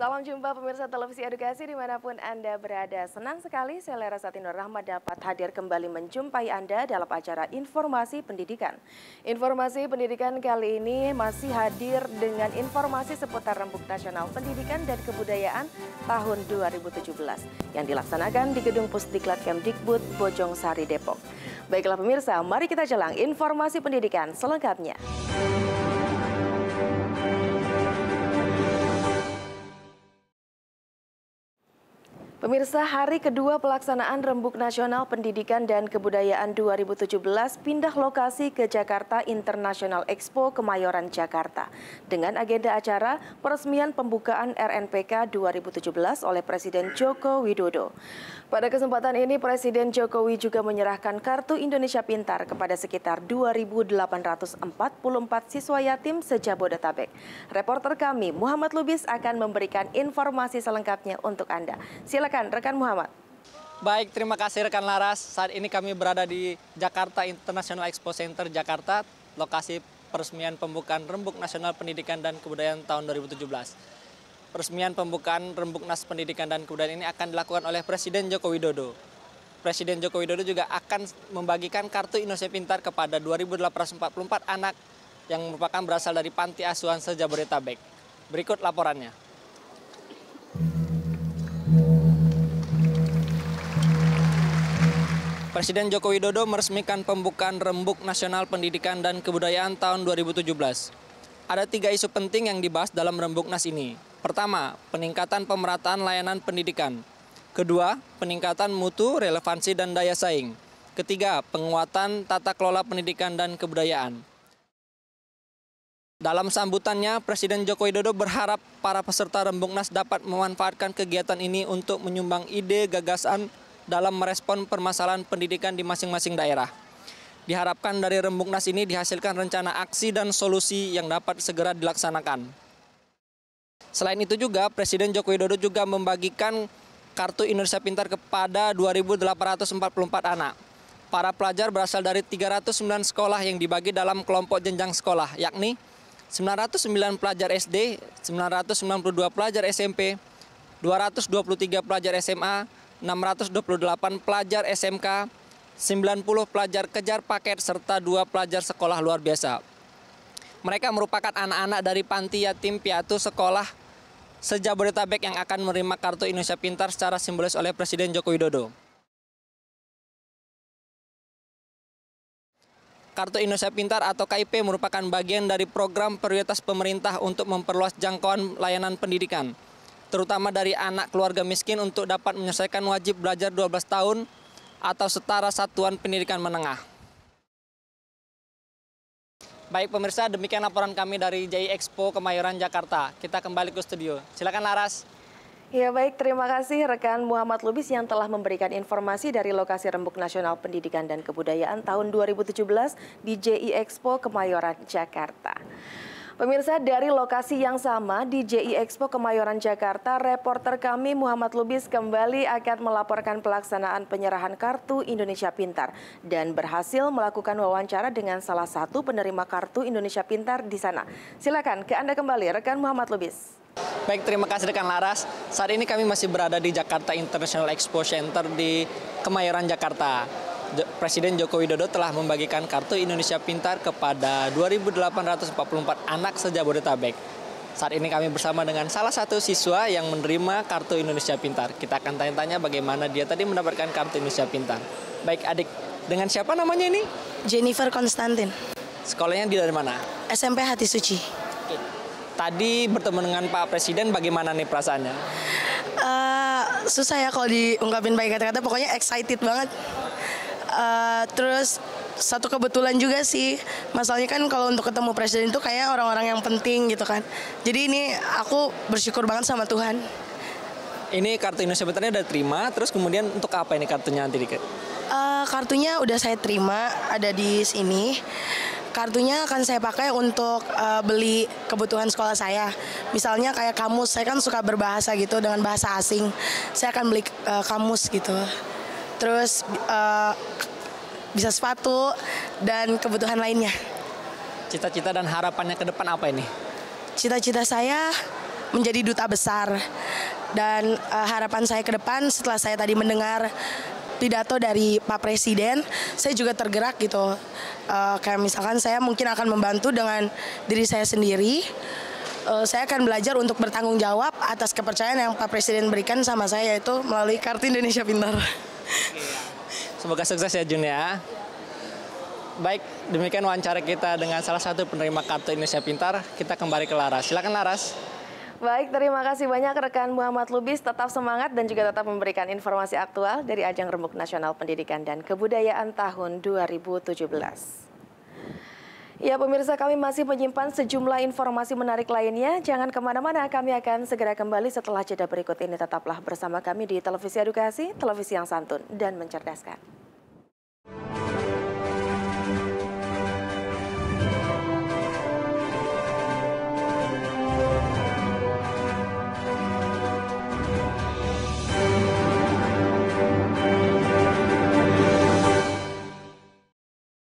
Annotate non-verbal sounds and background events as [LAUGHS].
Salam jumpa pemirsa televisi edukasi dimanapun Anda berada. Senang sekali Selera Lera Satinur Rahmat dapat hadir kembali menjumpai Anda dalam acara Informasi Pendidikan. Informasi Pendidikan kali ini masih hadir dengan informasi seputar Rembuk Nasional Pendidikan dan Kebudayaan tahun 2017 yang dilaksanakan di Gedung Pusdiklat Kemdikbud Bojong Sari Depok. Baiklah pemirsa, mari kita jelang informasi pendidikan selengkapnya. Pemirsa, hari kedua pelaksanaan Rembuk Nasional Pendidikan dan Kebudayaan 2017 pindah lokasi ke Jakarta International Expo Kemayoran Jakarta. Dengan agenda acara peresmian pembukaan RNPK 2017 oleh Presiden Joko Widodo. Pada kesempatan ini Presiden Jokowi juga menyerahkan Kartu Indonesia Pintar kepada sekitar 2.844 siswa yatim se-Jabodetabek. Reporter kami Muhammad Lubis akan memberikan informasi selengkapnya untuk Anda. Silakan Rekan, rekan Muhammad. Baik, terima kasih rekan Laras. Saat ini kami berada di Jakarta International Expo Center Jakarta, lokasi peresmian pembukaan Rembuk Nasional Pendidikan dan Kebudayaan tahun 2017. Peresmian pembukaan Rembuk Nas Pendidikan dan Kebudayaan ini akan dilakukan oleh Presiden Joko Widodo. Presiden Joko Widodo juga akan membagikan kartu Indonesia Pintar kepada 2.844 anak yang merupakan berasal dari Panti Asuhan Sejabodetabek. Berikut laporannya. Presiden Joko Widodo meresmikan pembukaan Rembuk Nasional Pendidikan dan Kebudayaan tahun 2017. Ada tiga isu penting yang dibahas dalam rembuk nas ini. Pertama, peningkatan pemerataan layanan pendidikan. Kedua, peningkatan mutu, relevansi, dan daya saing. Ketiga, penguatan tata kelola pendidikan dan kebudayaan. Dalam sambutannya, Presiden Joko Widodo berharap para peserta rembuk nas dapat memanfaatkan kegiatan ini untuk menyumbang ide, gagasan, dalam merespon permasalahan pendidikan di masing-masing daerah. Diharapkan dari Rembuknas ini dihasilkan rencana aksi dan solusi yang dapat segera dilaksanakan. Selain itu juga Presiden Joko Widodo juga membagikan kartu Indonesia Pintar kepada 2.844 anak. Para pelajar berasal dari 309 sekolah yang dibagi dalam kelompok jenjang sekolah, yakni 909 pelajar SD, 992 pelajar SMP, 223 pelajar SMA, 628 pelajar SMK, 90 pelajar kejar paket, serta dua pelajar sekolah luar biasa. Mereka merupakan anak-anak dari panti yatim piatu sekolah sejabodetabek yang akan menerima kartu Indonesia Pintar secara simbolis oleh Presiden Joko Widodo. Kartu Indonesia Pintar atau KIP merupakan bagian dari program prioritas pemerintah untuk memperluas jangkauan layanan pendidikan terutama dari anak keluarga miskin untuk dapat menyelesaikan wajib belajar 12 tahun atau setara satuan pendidikan menengah. Baik pemirsa, demikian laporan kami dari JI Expo Kemayoran Jakarta. Kita kembali ke studio. Silakan Laras. Ya baik, terima kasih rekan Muhammad Lubis yang telah memberikan informasi dari lokasi Rembuk Nasional Pendidikan dan Kebudayaan tahun 2017 di JI Expo Kemayoran, Jakarta. Pemirsa dari lokasi yang sama di JI e Expo Kemayoran Jakarta, reporter kami Muhammad Lubis kembali akan melaporkan pelaksanaan penyerahan kartu Indonesia Pintar dan berhasil melakukan wawancara dengan salah satu penerima kartu Indonesia Pintar di sana. Silakan ke Anda kembali rekan Muhammad Lubis. Baik, terima kasih rekan Laras. Saat ini kami masih berada di Jakarta International Expo Center di Kemayoran Jakarta. Presiden Joko Widodo telah membagikan kartu Indonesia Pintar kepada 2.844 anak sejabodetabek. Saat ini kami bersama dengan salah satu siswa yang menerima kartu Indonesia Pintar. Kita akan tanya-tanya bagaimana dia tadi mendapatkan kartu Indonesia Pintar. Baik adik, dengan siapa namanya ini? Jennifer Konstantin. Sekolahnya di dari mana? SMP Hati Suci. Oke. Tadi bertemu dengan Pak Presiden, bagaimana nih perasaannya? Uh, susah ya kalau diungkapin baik kata-kata, pokoknya excited banget. Eh, terus satu kebetulan juga sih masalahnya kan kalau untuk ketemu presiden itu kayak orang-orang yang penting gitu kan jadi ini aku bersyukur banget sama Tuhan ini kartu Indonesia Pintarnya udah terima terus kemudian untuk apa ini kartunya nanti dikit uh, eh, kartunya udah saya terima ada di sini kartunya akan saya pakai untuk uh, beli kebutuhan sekolah saya. Misalnya kayak kamus, saya kan suka berbahasa gitu dengan bahasa asing. Saya akan beli uh, kamus gitu terus uh, bisa sepatu dan kebutuhan lainnya. Cita-cita dan harapannya ke depan apa ini? Cita-cita saya menjadi duta besar dan uh, harapan saya ke depan setelah saya tadi mendengar pidato dari Pak Presiden, saya juga tergerak gitu. Uh, kayak misalkan saya mungkin akan membantu dengan diri saya sendiri. Uh, saya akan belajar untuk bertanggung jawab atas kepercayaan yang Pak Presiden berikan sama saya yaitu melalui Kartu Indonesia Pintar. [LAUGHS] Semoga sukses ya Jun ya. Baik, demikian wawancara kita dengan salah satu penerima kartu Indonesia Pintar. Kita kembali ke Laras. Silakan Laras. Baik, terima kasih banyak rekan Muhammad Lubis. Tetap semangat dan juga tetap memberikan informasi aktual dari Ajang Rembuk Nasional Pendidikan dan Kebudayaan tahun 2017. Ya pemirsa kami masih menyimpan sejumlah informasi menarik lainnya. Jangan kemana-mana, kami akan segera kembali setelah jeda berikut ini. Tetaplah bersama kami di Televisi Edukasi, Televisi yang Santun dan Mencerdaskan.